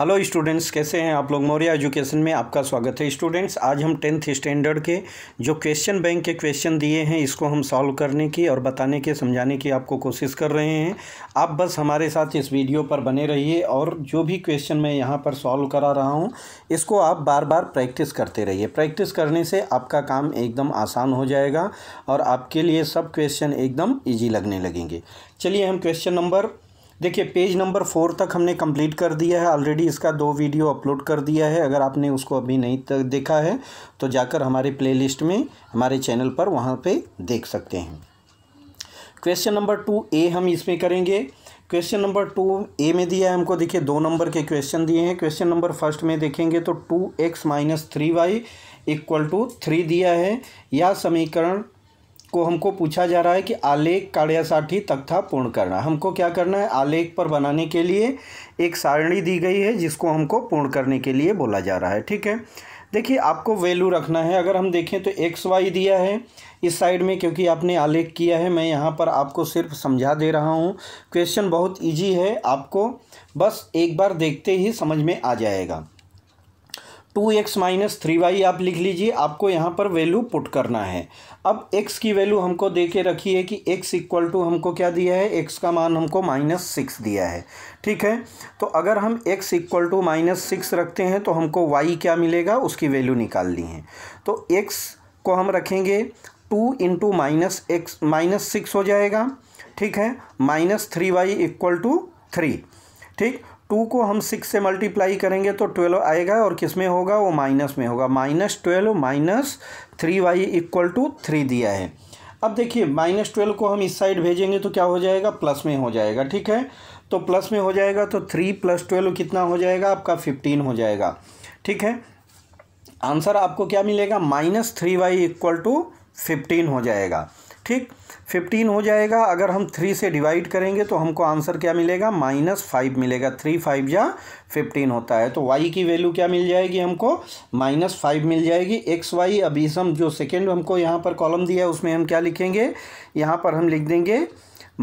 hello students कैसे हैं आप लोग मौर्य एजुकेशन में आपका स्वागत है स्टूडेंट्स आज हम टेंथ स्टैंडर्ड के जो क्वेश्चन बैंक के क्वेश्चन दिए हैं इसको हम सॉल्व करने की और बताने की समझाने की आपको कोशिश कर रहे हैं आप बस हमारे साथ इस वीडियो पर बने रहिए और जो भी क्वेश्चन मैं यहाँ पर सॉल्व करा रहा हूँ इसको आप बार बार प्रैक्टिस करते रहिए प्रैक्टिस करने से आपका काम एकदम आसान हो जाएगा और आपके लिए सब क्वेश्चन एकदम ईजी लगने लगेंगे चलिए हम क्वेश्चन नंबर देखिए पेज नंबर फोर तक हमने कंप्लीट कर दिया है ऑलरेडी इसका दो वीडियो अपलोड कर दिया है अगर आपने उसको अभी नहीं तक देखा है तो जाकर हमारे प्लेलिस्ट में हमारे चैनल पर वहाँ पे देख सकते हैं क्वेश्चन नंबर टू ए हम इसमें करेंगे क्वेश्चन नंबर टू ए में दिया है हमको देखिए दो नंबर के क्वेश्चन दिए हैं क्वेश्चन नंबर फर्स्ट में देखेंगे तो two x minus three Y equal to three दिया है या समीकरण को हमको पूछा जा रहा है कि आलेख काड़ियासाठी तख्ता पूर्ण करना हमको क्या करना है आलेख पर बनाने के लिए एक सारणी दी गई है जिसको हमको पूर्ण करने के लिए बोला जा रहा है ठीक है देखिए आपको वैल्यू रखना है अगर हम देखें तो एक्स वाई दिया है इस साइड में क्योंकि आपने आलेख किया है मैं यहाँ पर आपको सिर्फ समझा दे रहा हूँ क्वेश्चन बहुत ईजी है आपको बस एक बार देखते ही समझ में आ जाएगा two x minus three Y आप लिख लीजिए आपको यहाँ पर वैल्यू पुट करना है अब एक्स की वैल्यू हमको दे के रखी है कि एक्स इक्वल टू हमको क्या दिया है एक्स का मान हमको माइनस सिक्स दिया है ठीक है तो अगर हम x equal to minus six रखते हैं तो हमको वाई क्या मिलेगा उसकी वैल्यू निकालनी है तो एक्स को हम रखेंगे two into minus x minus six हो जाएगा ठीक है minus three Y equal to three ठीक टू को हम सिक्स से मल्टीप्लाई करेंगे तो ट्वेल्व आएगा और किस में होगा वो माइनस में होगा minus twelve minus three Y equal to three दिया है अब देखिए माइनस ट्वेल्व को हम इस साइड भेजेंगे तो क्या हो जाएगा प्लस में हो जाएगा ठीक है तो प्लस में हो जाएगा तो थ्री प्लस ट्वेल्व कितना हो जाएगा आपका फिफ्टीन हो जाएगा ठीक है आंसर आपको क्या मिलेगा minus three Y equal to fifteen हो जाएगा ठीक फिफ्टीन हो जाएगा अगर हम थ्री से डिवाइड करेंगे तो हमको आंसर क्या मिलेगा माइनस फाइव मिलेगा थ्री फाइव या फिफ्टीन होता है तो वाई की वैल्यू क्या मिल जाएगी हमको माइनस फाइव मिल जाएगी एक्स वाई अभी हम जो सेकेंड हमको यहाँ पर कॉलम दिया है उसमें हम क्या लिखेंगे यहाँ पर हम लिख देंगे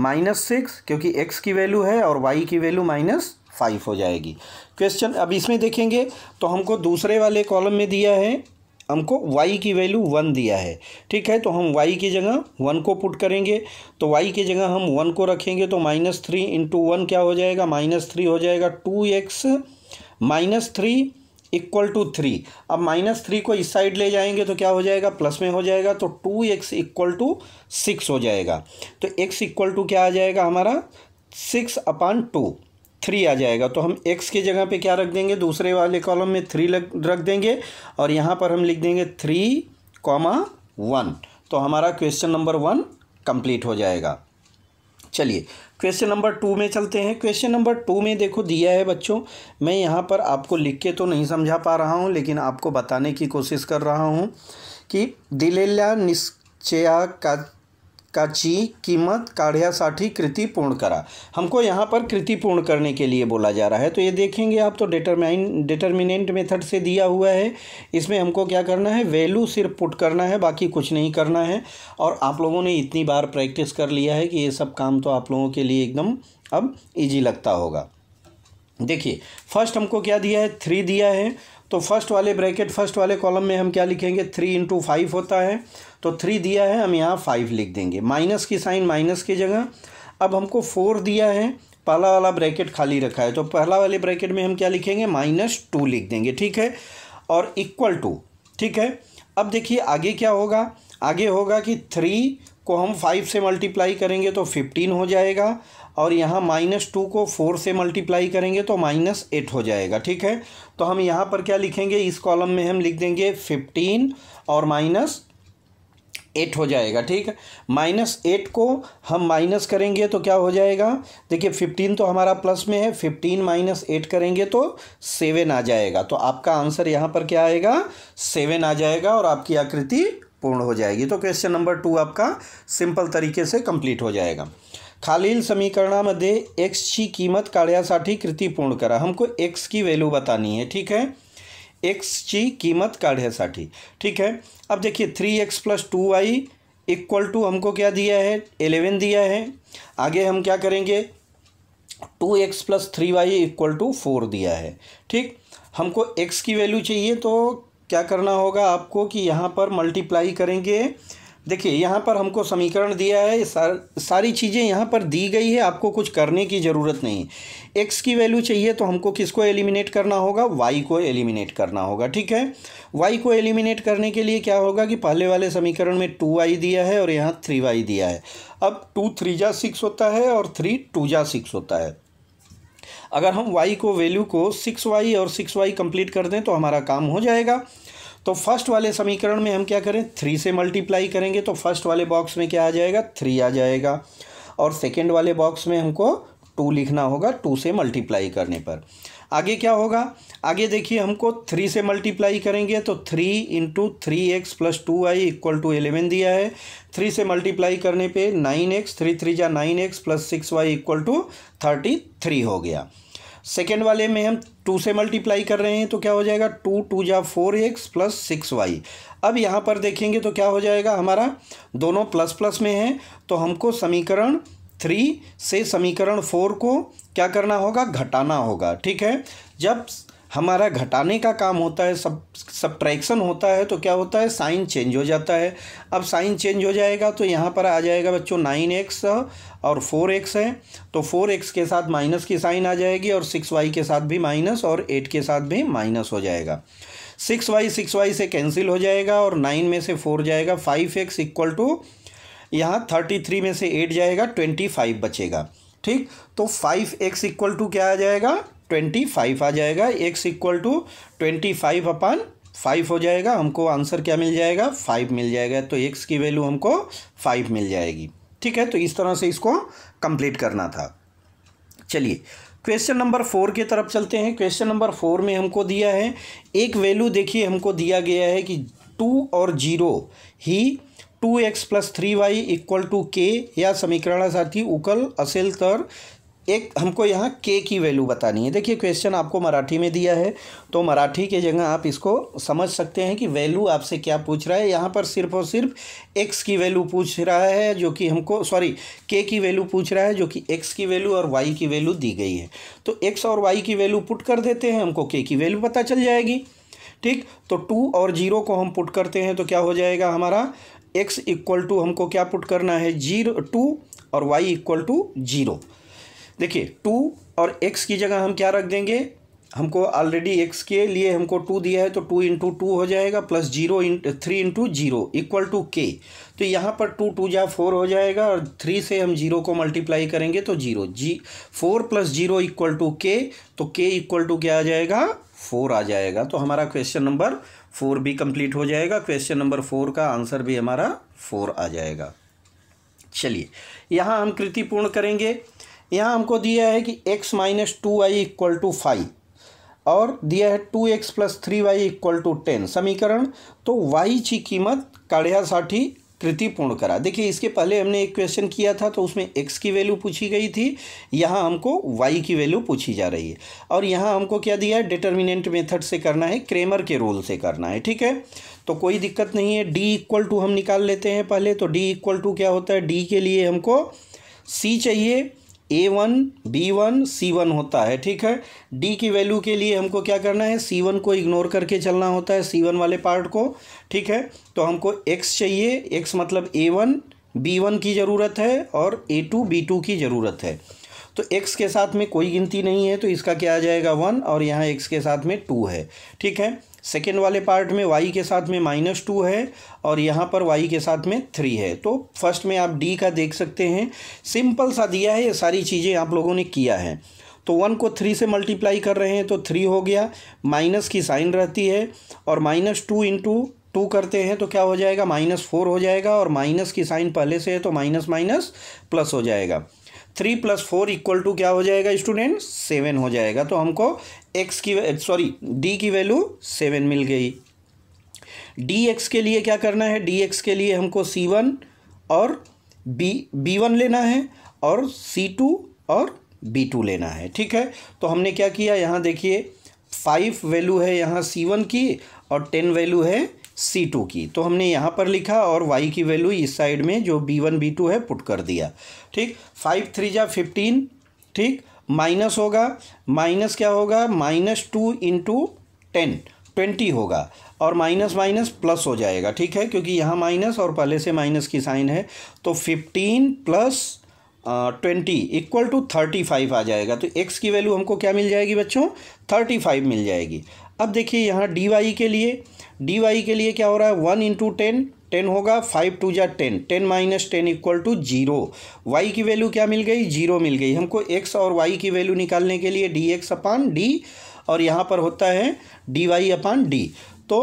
माइनस सिक्स क्योंकि एक्स की वैल्यू है और वाई की वैल्यू माइनस फाइव हो जाएगी क्वेश्चन अब इसमें देखेंगे तो हमको दूसरे वाले कॉलम में दिया है हमको y की वैल्यू वन दिया है ठीक है तो हम y की जगह वन को पुट करेंगे तो y की जगह हम वन को रखेंगे तो माइनस थ्री इंटू वन क्या हो जाएगा माइनस थ्री हो जाएगा two x minus three equal to three अब माइनस थ्री को इस साइड ले जाएंगे तो क्या हो जाएगा प्लस में हो जाएगा तो two x equal to six हो जाएगा तो एक्स इक्वल टू क्या आ जाएगा हमारा सिक्स अपान टू थ्री आ जाएगा तो हम एक्स के जगह पे क्या रख देंगे दूसरे वाले कॉलम में थ्री लग रख देंगे और यहाँ पर हम लिख देंगे थ्री कॉमा वन तो हमारा क्वेश्चन नंबर वन कंप्लीट हो जाएगा चलिए क्वेश्चन नंबर टू में चलते हैं क्वेश्चन नंबर टू में देखो दिया है बच्चों मैं यहाँ पर आपको लिख के तो नहीं समझा पा रहा हूँ लेकिन आपको बताने की कोशिश कर रहा हूँ कि दिलेला निश्चया का का ची कीमत काढ्यासाठी कृति पूर्ण करा हमको यहाँ पर कृति पूर्ण करने के लिए बोला जा रहा है तो ये देखेंगे आप तो डिटरमाइन डिटर्मिनेंट मेथड से दिया हुआ है इसमें हमको क्या करना है वैल्यू सिर्फ पुट करना है बाकी कुछ नहीं करना है और आप लोगों ने इतनी बार प्रैक्टिस कर लिया है कि ये सब काम तो आप लोगों के लिए एकदम अब ईजी लगता होगा देखिए फर्स्ट हमको क्या दिया है थ्री दिया है तो फर्स्ट वाले ब्रैकेट फर्स्ट वाले कॉलम में हम क्या लिखेंगे थ्री इंटू फाइव होता है तो थ्री दिया है हम यहाँ फाइव लिख देंगे माइनस की साइन माइनस की जगह अब हमको फोर दिया है पहला वाला ब्रैकेट खाली रखा है तो पहला वाले ब्रैकेट में हम क्या लिखेंगे माइनस टू लिख देंगे ठीक है और इक्वल टू ठीक है अब देखिए आगे क्या होगा आगे होगा कि थ्री को हम फाइव से मल्टीप्लाई करेंगे तो फिफ्टीन हो जाएगा और यहाँ माइनस टू को फोर से मल्टीप्लाई करेंगे तो माइनस एट हो जाएगा ठीक है तो हम यहाँ पर क्या लिखेंगे इस कॉलम में हम लिख देंगे फिफ्टीन और माइनस एट हो जाएगा ठीक माइनस एट को हम माइनस करेंगे तो क्या हो जाएगा देखिए फिफ्टीन तो हमारा प्लस में है फिफ्टीन माइनस एट करेंगे तो सेवन आ जाएगा तो आपका आंसर यहाँ पर क्या आएगा सेवन आ जाएगा और आपकी आकृति पूर्ण हो जाएगी तो क्वेश्चन नंबर टू आपका सिंपल तरीके से कंप्लीट हो जाएगा खालील की कीमत किंमत साठी कृति पूर्ण करा हमको एक्स की वैल्यू बतानी है ठीक है एक्स की कीमत काढ्यासाठी ठीक है अब देखिए three x plus two y equal to हमको क्या दिया है एलेवन दिया है आगे हम क्या करेंगे two x plus three Y equal to four दिया है ठीक हमको एक्स की वैल्यू चाहिए तो क्या करना होगा आपको कि यहाँ पर मल्टीप्लाई करेंगे देखिए यहाँ पर हमको समीकरण दिया है सार, सारी चीज़ें यहाँ पर दी गई है आपको कुछ करने की ज़रूरत नहीं एक्स की वैल्यू चाहिए तो हमको किसको एलिमिनेट करना होगा वाई को एलिमिनेट करना होगा ठीक है वाई को एलिमिनेट करने के लिए क्या होगा कि पहले वाले समीकरण में टू वाई दिया है और यहाँ थ्री वाई दिया है अब टू थ्री जा सिक्स होता है और थ्री टू जा सिक्स होता है अगर हम वाई को वैल्यू को सिक्स वाई और सिक्स वाई कम्प्लीट कर दें तो हमारा काम हो जाएगा तो फर्स्ट वाले समीकरण में हम क्या करें थ्री से मल्टीप्लाई करेंगे तो फर्स्ट वाले बॉक्स में क्या आ जाएगा थ्री आ जाएगा और सेकेंड वाले बॉक्स में हमको टू लिखना होगा टू से मल्टीप्लाई करने पर आगे क्या होगा आगे देखिए हमको थ्री से मल्टीप्लाई करेंगे तो three into three x plus two I equal to eleven दिया है थ्री से मल्टीप्लाई करने पे नाइन एक्स थ्री थ्री जा nine x plus six y equal to thirty three हो गया सेकेंड वाले में हम टू से मल्टीप्लाई कर रहे हैं तो क्या हो जाएगा टू टू जा four x plus six y अब यहाँ पर देखेंगे तो क्या हो जाएगा हमारा दोनों प्लस प्लस में है तो हमको समीकरण थ्री से समीकरण फोर को क्या करना होगा घटाना होगा ठीक है जब हमारा घटाने का काम होता है सब सब्ट्रैक्शन होता है तो क्या होता है साइन चेंज हो जाता है अब साइन चेंज हो जाएगा तो यहाँ पर आ जाएगा बच्चों नाइन एक्स और फोर एक्स है तो फोर एक्स के साथ माइनस की साइन आ जाएगी और सिक्स वाई के साथ भी माइनस और एट के साथ भी माइनस हो जाएगा सिक्स वाई सिक्स वाई से कैंसिल हो जाएगा और नाइन में से फोर जाएगा फाइव एक्स इक्वल टू यहाँ थर्टी थ्री में से एट जाएगा ट्वेंटी फाइव बचेगा ठीक तो फाइव एक्स इक्वल टू क्या आ जाएगा ट्वेंटी फाइव आ जाएगा x equal to twenty five upon five हो जाएगा हमको आंसर क्या मिल जाएगा फाइव मिल जाएगा तो एक्स की वैल्यू हमको फाइव मिल जाएगी ठीक है तो इस तरह से इसको कंप्लीट करना था चलिए क्वेश्चन नंबर फोर की तरफ चलते हैं क्वेश्चन नंबर फोर में हमको दिया है एक वैल्यू देखिए हमको दिया गया है कि टू और जीरो ही two x plus three Y equal to k या साथी उकल असेल तर एक हमको यहाँ के की वैल्यू बतानी है देखिए क्वेश्चन आपको मराठी में दिया है तो मराठी के जगह आप इसको समझ सकते हैं कि वैल्यू आपसे क्या पूछ रहा है यहाँ पर सिर्फ और सिर्फ एक्स की वैल्यू पूछ रहा है जो कि हमको सॉरी के की वैल्यू पूछ रहा है जो कि एक्स की वैल्यू और वाई की वैल्यू दी गई है तो एक्स और वाई की वैल्यू पुट कर देते हैं हमको के की वैल्यू पता चल जाएगी ठीक तो टू और जीरो को हम पुट करते हैं तो क्या हो जाएगा हमारा एक्स इक्वल टू हमको क्या पुट करना है जीरो टू और वाई इक्वल टू जीरो देखिए टू और एक्स की जगह हम क्या रख देंगे हमको ऑलरेडी एक्स के लिए हमको टू दिया है तो टू इंटू टू हो जाएगा प्लस जीरो इन three into zero equal to k तो यहाँ पर टू टू जा फोर हो जाएगा और थ्री से हम जीरो को मल्टीप्लाई करेंगे तो जीरो जी four plus zero equal to k तो के इक्वल टू क्या आ जाएगा फोर आ जाएगा तो हमारा क्वेश्चन नंबर फोर भी कंप्लीट हो जाएगा क्वेश्चन नंबर फोर का आंसर भी हमारा फोर आ जाएगा चलिए यहाँ हम कृतिपूर्ण करेंगे यहाँ हमको दिया है कि x minus two y equal to five और दिया है two x plus three Y equal to ten समीकरण तो की कीमत काढ़ियासाठी साठी कृतिपूर्ण करा देखिए इसके पहले हमने एक क्वेश्चन किया था तो उसमें एक्स की वैल्यू पूछी गई थी यहाँ हमको वाई की वैल्यू पूछी जा रही है और यहाँ हमको क्या दिया है डिटर्मिनेंट मेथड से करना है क्रेमर के रोल से करना है ठीक है तो कोई दिक्कत नहीं है डी इक्वल टू हम निकाल लेते हैं पहले तो डी इक्वल टू क्या होता है डी के लिए हमको सी चाहिए a one b one c one होता है ठीक है डी की वैल्यू के लिए हमको क्या करना है सी वन को इग्नोर करके चलना होता है सी वन वाले पार्ट को ठीक है तो हमको एक्स चाहिए एक्स मतलब ए वन बी वन की ज़रूरत है और ए टू बी टू की ज़रूरत है तो x के साथ में कोई गिनती नहीं है तो इसका क्या आ जाएगा वन और यहाँ x के साथ में टू है ठीक है सेकेंड वाले पार्ट में वाई के साथ में माइनस टू है और यहाँ पर वाई के साथ में थ्री है तो फर्स्ट में आप डी का देख सकते हैं सिंपल सा दिया है ये सारी चीज़ें आप लोगों ने किया है तो वन को थ्री से मल्टीप्लाई कर रहे हैं तो थ्री हो गया माइनस की साइन रहती है और माइनस टू इंटू टू करते हैं तो क्या हो जाएगा माइनस फोर हो जाएगा और माइनस की साइन पहले से है तो माइनस माइनस प्लस हो जाएगा three plus four equal to क्या हो जाएगा स्टूडेंट सेवन हो जाएगा तो हमको एक्स की सॉरी डी की वैल्यू सेवन मिल गई डी एक्स के लिए क्या करना है डी एक्स के लिए हमको सी वन और बी बी वन लेना है और सी टू और बी टू लेना है ठीक है तो हमने क्या किया यहाँ देखिए फाइव वैल्यू है यहाँ सी वन की और टेन वैल्यू है सी टू की तो हमने यहाँ पर लिखा और वाई की वैल्यू इस साइड में जो बी वन बी टू है पुट कर दिया ठीक फाइव थ्री जा फिफ्टीन ठीक माइनस होगा माइनस क्या होगा minus two into ten twenty होगा और माइनस माइनस प्लस हो जाएगा ठीक है क्योंकि यहाँ माइनस और पहले से माइनस की साइन है तो fifteen plus twenty equal to thirty five आ जाएगा तो एक्स की वैल्यू हमको क्या मिल जाएगी बच्चों थर्टी फाइव मिल जाएगी अब देखिए यहाँ डी वाई के लिए डी वाई के लिए क्या हो रहा है वन इंटू टेन टेन होगा फाइव टू या ten ten minus ten equal to zero y की वैल्यू क्या मिल गई जीरो मिल गई हमको एक्स और वाई की वैल्यू निकालने के लिए डी एक्स अपान डी और यहाँ पर होता है डी वाई अपान डी तो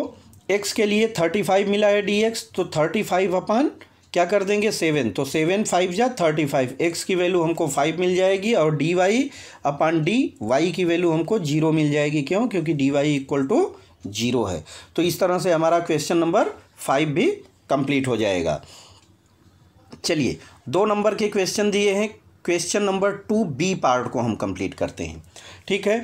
एक्स के लिए थर्टी फाइव मिला है डी एक्स तो थर्टी फाइव अपान क्या कर देंगे सेवन तो सेवन फाइव या थर्टी फाइव एक्स की वैल्यू हमको फाइव मिल जाएगी और d y upon d y की वैल्यू हमको जीरो मिल जाएगी क्यों क्योंकि d y equal to zero है तो इस तरह से हमारा क्वेश्चन नंबर फाइव भी कंप्लीट हो जाएगा चलिए दो नंबर के क्वेश्चन दिए हैं question number two b part को हम कंप्लीट करते हैं ठीक है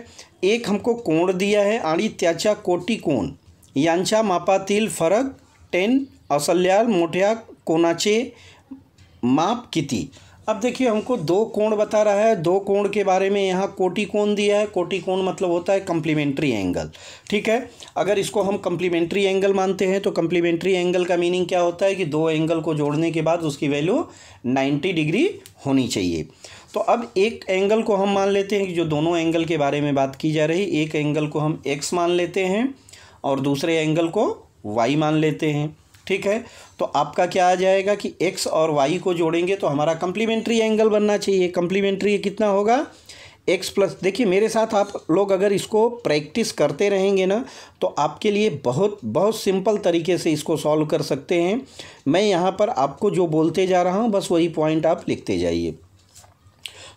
एक हमको कोण दिया है आड़ी त्याचा कोटी कोण यांच्या मापातील फरक टेन असल्याल मोटिया कोणाचे माप किती अब देखिए हमको दो कोण बता रहा है दो कोण के बारे में यहाँ कोटी कोण दिया है कोटी कोण मतलब होता है कम्प्लीमेंट्री एंगल ठीक है अगर इसको हम कम्प्लीमेंट्री एंगल मानते हैं तो कम्प्लीमेंट्री एंगल का मीनिंग क्या होता है कि दो एंगल को जोड़ने के बाद उसकी वैल्यू नाइन्टी डिग्री होनी चाहिए तो अब एक एंगल को हम मान लेते हैं कि जो दोनों एंगल के बारे में बात की जा रही एक एंगल को हम एक्स मान लेते हैं और दूसरे एंगल को वाई मान लेते हैं ठीक है तो आपका क्या आ जाएगा कि एक्स और वाई को जोड़ेंगे तो हमारा कंप्लीमेंट्री एंगल बनना चाहिए कंप्लीमेंट्री कितना होगा एक्स प्लस देखिए मेरे साथ आप लोग अगर इसको प्रैक्टिस करते रहेंगे ना तो आपके लिए बहुत बहुत सिंपल तरीके से इसको सॉल्व कर सकते हैं मैं यहाँ पर आपको जो बोलते जा रहा हूँ बस वही पॉइंट आप लिखते जाइए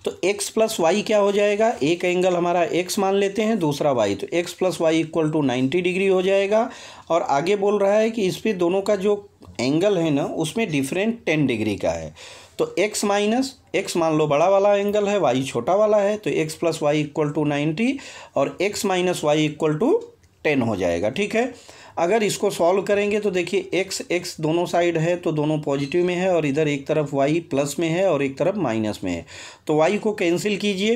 तो x प्लस वाई क्या हो जाएगा एक एंगल हमारा x मान लेते हैं दूसरा y तो x plus y equal to ninety degree हो जाएगा और आगे बोल रहा है कि इस पर दोनों का जो एंगल है ना उसमें डिफरेंट टेन डिग्री का है तो x माइनस एक्स मान लो बड़ा वाला एंगल है y छोटा वाला है तो x plus y equal to ninety और x minus y equal to ten हो जाएगा ठीक है अगर इसको सॉल्व करेंगे तो देखिए एक्स एक्स दोनों साइड है तो दोनों पॉजिटिव में है और इधर एक तरफ वाई प्लस में है और एक तरफ माइनस में है तो वाई को कैंसिल कीजिए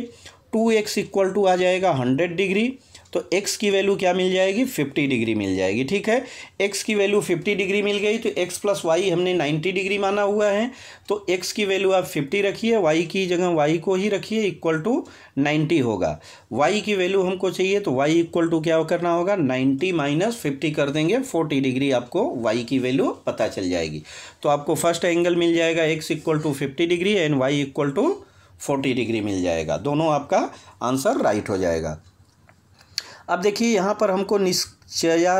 टू एक्स इक्वल टू आ जाएगा हंड्रेड डिग्री तो x की वैल्यू क्या मिल जाएगी 50 डिग्री मिल जाएगी ठीक है x की वैल्यू 50 डिग्री मिल गई तो x प्लस वाई हमने 90 डिग्री माना हुआ है तो x की वैल्यू आप 50 रखिए y की जगह y को ही रखिए इक्वल टू 90 होगा y की वैल्यू हमको चाहिए तो y इक्वल टू क्या करना होगा 90 माइनस फिफ्टी कर देंगे 40 डिग्री आपको y की वैल्यू पता चल जाएगी तो आपको फर्स्ट एंगल मिल जाएगा x equal to fifty degree and y equal to forty degree मिल जाएगा दोनों आपका आंसर राइट हो जाएगा अब देखिए यहाँ पर हमको निश्चया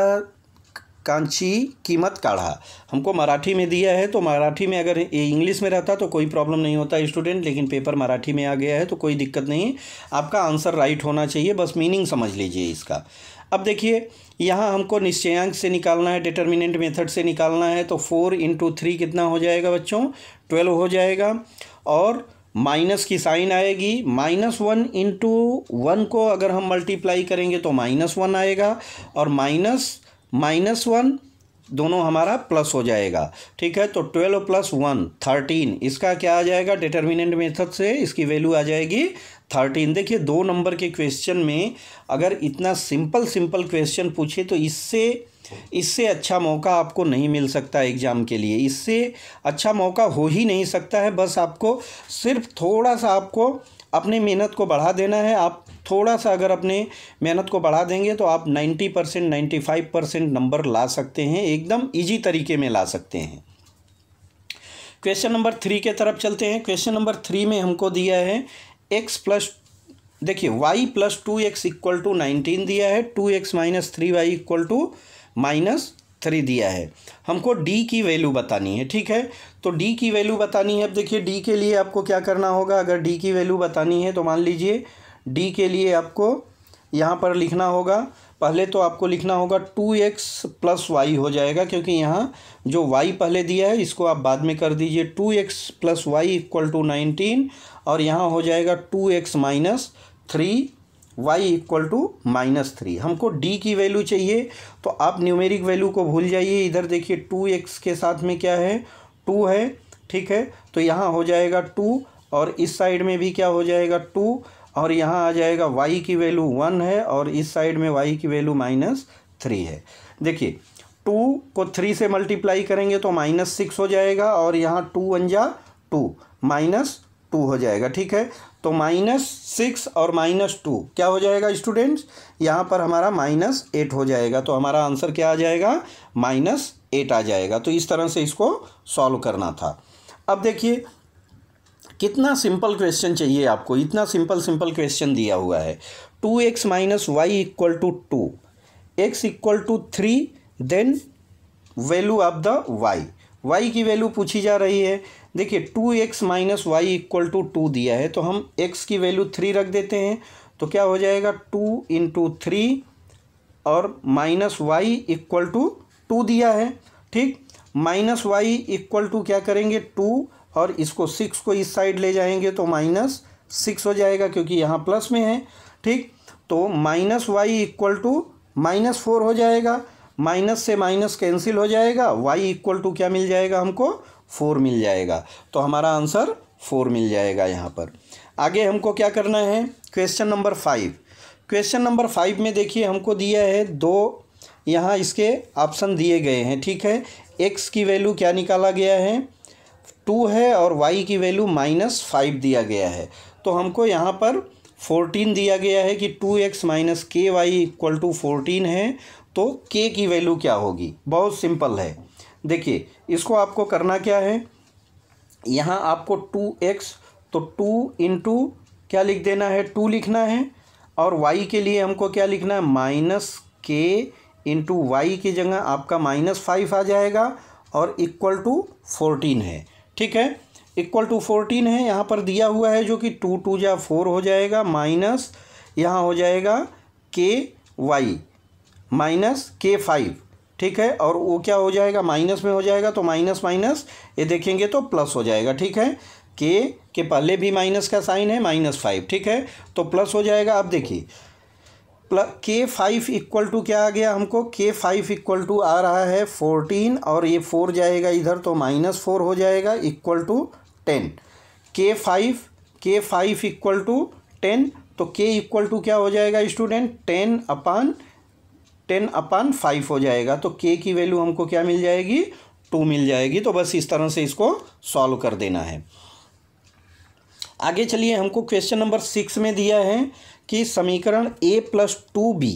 कांची कीमत काढ़ा हमको मराठी में दिया है तो मराठी में अगर इंग्लिश में रहता तो कोई प्रॉब्लम नहीं होता स्टूडेंट लेकिन पेपर मराठी में आ गया है तो कोई दिक्कत नहीं आपका आंसर राइट होना चाहिए बस मीनिंग समझ लीजिए इसका अब देखिए यहाँ हमको निश्चयांक से निकालना है डिटर्मिनेंट मेथड से निकालना है तो फोर इंटू थ्री कितना हो जाएगा बच्चों ट्वेल्व हो जाएगा और माइनस की साइन आएगी माइनस वन इंटू वन को अगर हम मल्टीप्लाई करेंगे तो माइनस वन आएगा और माइनस माइनस वन दोनों हमारा प्लस हो जाएगा ठीक है तो ट्वेल्व प्लस वन थर्टीन इसका क्या आ जाएगा डिटर्मिनेंट मेथड से इसकी वैल्यू आ जाएगी थर्टीन देखिए दो नंबर के क्वेश्चन में अगर इतना सिंपल सिंपल क्वेश्चन पूछे तो इससे इससे अच्छा मौका आपको नहीं मिल सकता एग्ज़ाम के लिए इससे अच्छा मौका हो ही नहीं सकता है बस आपको सिर्फ थोड़ा सा आपको अपने मेहनत को बढ़ा देना है आप थोड़ा सा अगर अपने मेहनत को बढ़ा देंगे तो आप ninety percent ninety five percent number ला सकते हैं एकदम इजी तरीके में ला सकते हैं क्वेश्चन नंबर थ्री के तरफ चलते हैं क्वेश्चन नंबर थ्री में हमको दिया है एक्स प्लस देखिए y plus two x equal to nineteen दिया है two x minus three Y equal to minus three दिया है हमको डी की वैल्यू बतानी है ठीक है तो डी की वैल्यू बतानी है अब देखिए डी के लिए आपको क्या करना होगा अगर डी की वैल्यू बतानी है तो मान लीजिए डी के लिए आपको यहाँ पर लिखना होगा पहले तो आपको लिखना होगा टू एक्स प्लस वाई हो जाएगा क्योंकि यहाँ जो वाई पहले दिया है इसको आप बाद में कर दीजिए two x plus y equal to nineteen और यहाँ हो जाएगा two x minus three y equal to minus three हमको d की वैल्यू चाहिए तो आप न्यूमेरिक वैल्यू को भूल जाइए इधर देखिए टू एक्स के साथ में क्या है टू है ठीक है तो यहाँ हो जाएगा टू और इस साइड में भी क्या हो जाएगा टू और यहाँ आ जाएगा y की वैल्यू वन है और इस साइड में y की वैल्यू माइनस थ्री है देखिए टू को थ्री से मल्टीप्लाई करेंगे तो माइनस सिक्स हो जाएगा और यहाँ टू वन जा टू माइनस टू हो जाएगा ठीक है तो माइनस सिक्स और माइनस टू क्या हो जाएगा स्टूडेंट्स यहाँ पर हमारा माइनस एट हो जाएगा तो हमारा आंसर क्या आ जाएगा माइनस एट आ जाएगा तो इस तरह से इसको सॉल्व करना था अब देखिए कितना सिंपल क्वेश्चन चाहिए आपको इतना सिंपल सिंपल क्वेश्चन दिया हुआ है two x minus y equal to two x equal to three then value of the y y की वैल्यू पूछी जा रही है देखिए two x minus y equal to two दिया है तो हम एक्स की वैल्यू थ्री रख देते हैं तो क्या हो जाएगा टू इंटू थ्री और minus y equal to two दिया है ठीक माइनस वाई इक्वल टू क्या करेंगे टू और इसको सिक्स को इस साइड ले जाएंगे तो माइनस सिक्स हो जाएगा क्योंकि यहाँ प्लस में है ठीक तो minus y equal to minus four हो जाएगा माइनस से माइनस कैंसिल हो जाएगा वाई इक्वल टू क्या मिल जाएगा हमको फोर मिल जाएगा तो हमारा आंसर फोर मिल जाएगा यहाँ पर आगे हमको क्या करना है question number five question number five में देखिए हमको दिया है दो यहाँ इसके ऑप्शन दिए गए हैं ठीक है एक्स की वैल्यू क्या निकाला गया है टू है और वाई की वैल्यू माइनस फाइव दिया गया है तो हमको यहाँ पर फोर्टीन दिया गया है कि two x minus k y equal to fourteen है तो के की वैल्यू क्या होगी बहुत सिंपल है देखिए इसको आपको करना क्या है यहाँ आपको टू एक्स तो टू इंटू क्या लिख देना है टू लिखना है और वाई के लिए हमको क्या लिखना है माइनस के इंटू वाई की जगह आपका माइनस फाइव आ जाएगा और इक्वल टू फोर्टीन है ठीक है इक्वल टू फोर्टीन है यहाँ पर दिया हुआ है जो कि टू टू या फोर हो जाएगा माइनस यहाँ हो जाएगा के वाई माइनस के फाइव ठीक है और वो क्या हो जाएगा माइनस में हो जाएगा तो माइनस माइनस ये देखेंगे तो प्लस हो जाएगा ठीक है के के पहले भी माइनस का साइन है माइनस फाइव ठीक है तो प्लस हो जाएगा अब देखिए प्लस के फाइव इक्वल टू क्या आ गया हमको के फाइव इक्वल टू आ रहा है फोर्टीन और ये फोर जाएगा इधर तो माइनस फोर हो जाएगा equal to ten k five k five equal to ten तो के इक्वल टू क्या हो जाएगा student ten upon ten upon five हो जाएगा तो के की वैल्यू हमको क्या मिल जाएगी टू मिल जाएगी तो बस इस तरह से इसको सॉल्व कर देना है आगे चलिए हमको क्वेश्चन नंबर सिक्स में दिया है कि समीकरण a plus two b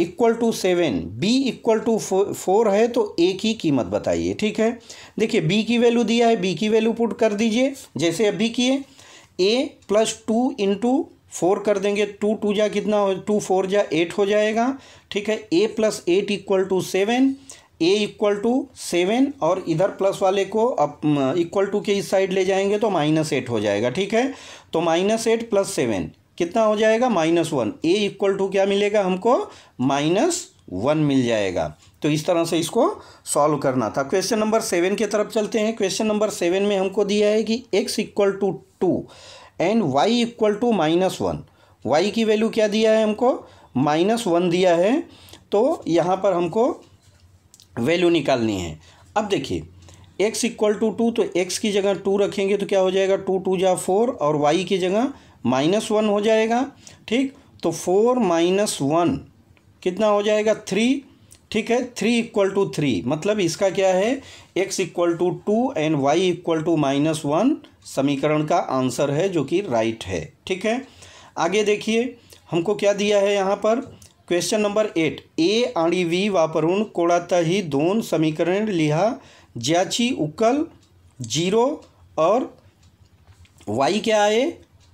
equal to seven b equal to four है तो ए की कीमत बताइए ठीक है देखिए बी की वैल्यू दिया है बी की वैल्यू पुट कर दीजिए जैसे अभी किए a plus two into four कर देंगे टू टू जा कितना हो टू फोर जा एट हो जाएगा ठीक है a plus eight equal to seven a equal to seven और इधर प्लस वाले को अब इक्वल टू के इस साइड ले जाएंगे तो माइनस एट हो जाएगा ठीक है तो माइनस एट प्लस सेवन कितना हो जाएगा minus one a equal to क्या मिलेगा हमको माइनस वन मिल जाएगा तो इस तरह से इसको सॉल्व करना था क्वेश्चन नंबर सेवन की तरफ चलते हैं क्वेश्चन नंबर सेवन में हमको दिया है कि x equal to two and y equal to minus one y की वैल्यू क्या दिया है हमको माइनस वन दिया है तो यहाँ पर हमको वैल्यू निकालनी है अब देखिए एक्स इक्वल टू टू तो एक्स की जगह टू रखेंगे तो क्या हो जाएगा टू टू जा फोर और वाई की जगह माइनस वन हो जाएगा ठीक तो फोर माइनस वन कितना हो जाएगा थ्री ठीक है थ्री इक्वल टू थ्री मतलब इसका क्या है x equal to two and y equal to minus one समीकरण का आंसर है जो कि राइट है ठीक है आगे देखिए हमको क्या दिया है यहाँ पर क्वेश्चन नंबर एट ए आड़ी वी वापरून ही दोन समीकरण लिहा ज्याची उकल जीरो और वाई क्या आए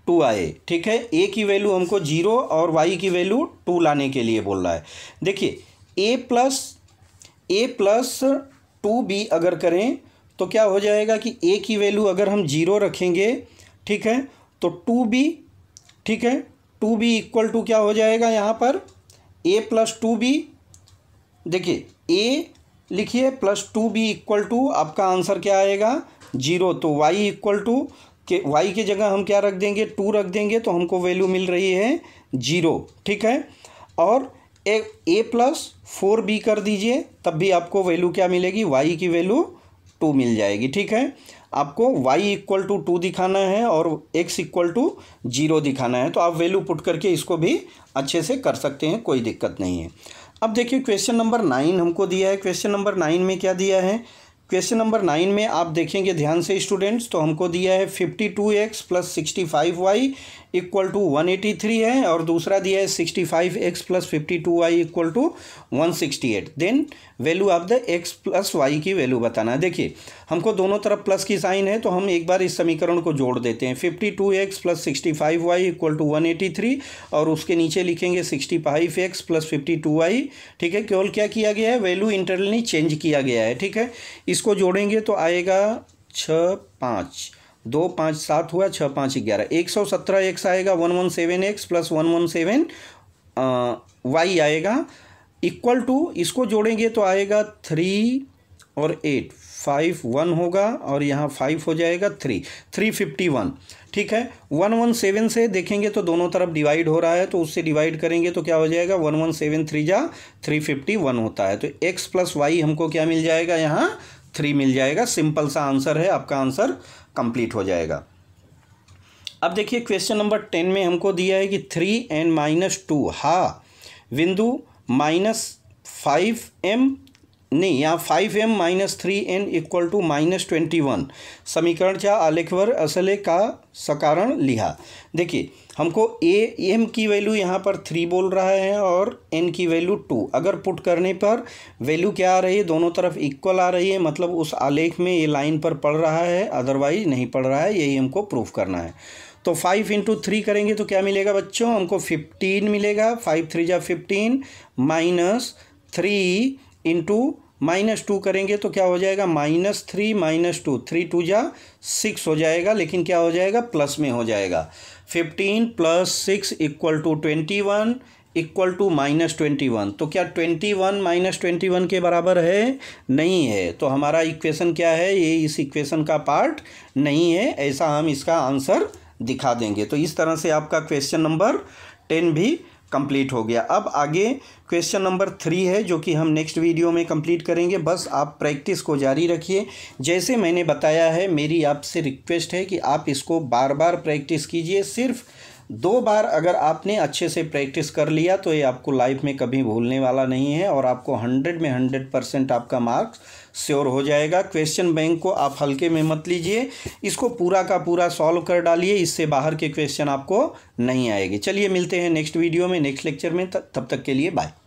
टू आए ठीक है ए की वैल्यू हमको जीरो और वाई की वैल्यू टू लाने के लिए बोल रहा है देखिए a plus a plus two b अगर करें तो क्या हो जाएगा कि ए की वैल्यू अगर हम जीरो रखेंगे ठीक है तो टू बी ठीक है टू बी इक्वल टू क्या हो जाएगा यहाँ पर ए प्लस टू बी देखिए ए लिखिए plus two b equal to आपका आंसर क्या आएगा जीरो तो y equal to k y की जगह हम क्या रख देंगे टू रख देंगे तो हमको वैल्यू मिल रही है जीरो ठीक है और a a plus four b कर दीजिए तब भी आपको वैल्यू क्या मिलेगी वाई की वैल्यू टू मिल जाएगी ठीक है आपको y इक्वल टू टू दिखाना है और x इक्वल टू जीरो दिखाना है तो आप वैल्यू पुट करके इसको भी अच्छे से कर सकते हैं कोई दिक्कत नहीं है अब देखिए क्वेश्चन नंबर नाइन हमको दिया है क्वेश्चन नंबर नाइन में क्या दिया है क्वेश्चन नंबर नाइन में आप देखेंगे ध्यान से स्टूडेंट्स तो हमको दिया है fifty two x plus sixty five y equal to one eighty three है और दूसरा दिया है sixty five x plus fifty two y equal to one sixty eight then value of the x plus y की value बताना है देखिए हमको दोनों तरफ प्लस की साइन है तो हम एक बार इस समीकरण को जोड़ देते हैं fifty two x plus sixty five y equal to one eighty three और उसके नीचे लिखेंगे sixty five x plus fifty two y ठीक है केवल क्या किया गया है वैल्यू इंटरनली चेंज किया गया है ठीक है इस इसको जोड़ेंगे तो आएगा छ पाँच दो पाँच सात हुआ छः पाँच ग्यारह एक सौ सत्रह एक्स आएगा one one seven x plus one one seven y आएगा इक्वल टू इसको जोड़ेंगे तो आएगा थ्री और एट फाइव वन होगा और यहाँ फाइव हो जाएगा थ्री थ्री फिफ्टी वन ठीक है वन वन सेवन से देखेंगे तो दोनों तरफ डिवाइड हो रहा है तो उससे डिवाइड करेंगे तो क्या हो जाएगा वन वन सेवन थ्री जा थ्री फिफ्टी वन होता है तो एक्स प्लस वाई हमको क्या मिल जाएगा यहाँ थ्री मिल जाएगा सिंपल सा आंसर है आपका आंसर कंप्लीट हो जाएगा अब देखिए क्वेश्चन नंबर टेन में हमको दिया है कि थ्री एन माइनस टू हा बिंदु माइनस फाइव एम नहीं यहाँ five m minus three n equal to minus twenty one समीकरण क्या आलेखवर असले का सकारण लिहा देखिए हमको ए एम की वैल्यू यहाँ पर थ्री बोल रहा है और एन की वैल्यू टू अगर पुट करने पर वैल्यू क्या आ रही है दोनों तरफ इक्वल आ रही है मतलब उस आलेख में ये लाइन पर पड़ रहा है अदरवाइज नहीं पड़ रहा है यही हमको प्रूफ करना है तो फाइव इंटू थ्री करेंगे तो क्या मिलेगा बच्चों हमको फिफ्टीन मिलेगा फाइव थ्री जा fifteen minus three into minus two करेंगे तो क्या हो जाएगा minus three minus two three two जा सिक्स हो जाएगा लेकिन क्या हो जाएगा प्लस में हो जाएगा fifteen plus six equal to twenty one equal to minus twenty one तो क्या twenty one minus twenty one के बराबर है नहीं है तो हमारा इक्वेशन क्या है ये इस इक्वेशन का पार्ट नहीं है ऐसा हम इसका आंसर दिखा देंगे तो इस तरह से आपका क्वेश्चन नंबर टेन भी कंप्लीट हो गया अब आगे क्वेश्चन नंबर थ्री है जो कि हम नेक्स्ट वीडियो में कंप्लीट करेंगे बस आप प्रैक्टिस को जारी रखिए जैसे मैंने बताया है मेरी आपसे रिक्वेस्ट है कि आप इसको बार बार प्रैक्टिस कीजिए सिर्फ दो बार अगर आपने अच्छे से प्रैक्टिस कर लिया तो ये आपको लाइफ में कभी भूलने वाला नहीं है और आपको हंड्रेड में हंड्रेड परसेंट आपका मार्क्स श्योर हो जाएगा क्वेश्चन बैंक को आप हल्के में मत लीजिए इसको पूरा का पूरा सॉल्व कर डालिए इससे बाहर के क्वेश्चन आपको नहीं आएंगे चलिए मिलते हैं नेक्स्ट वीडियो में नेक्स्ट लेक्चर में तब तक के लिए बाय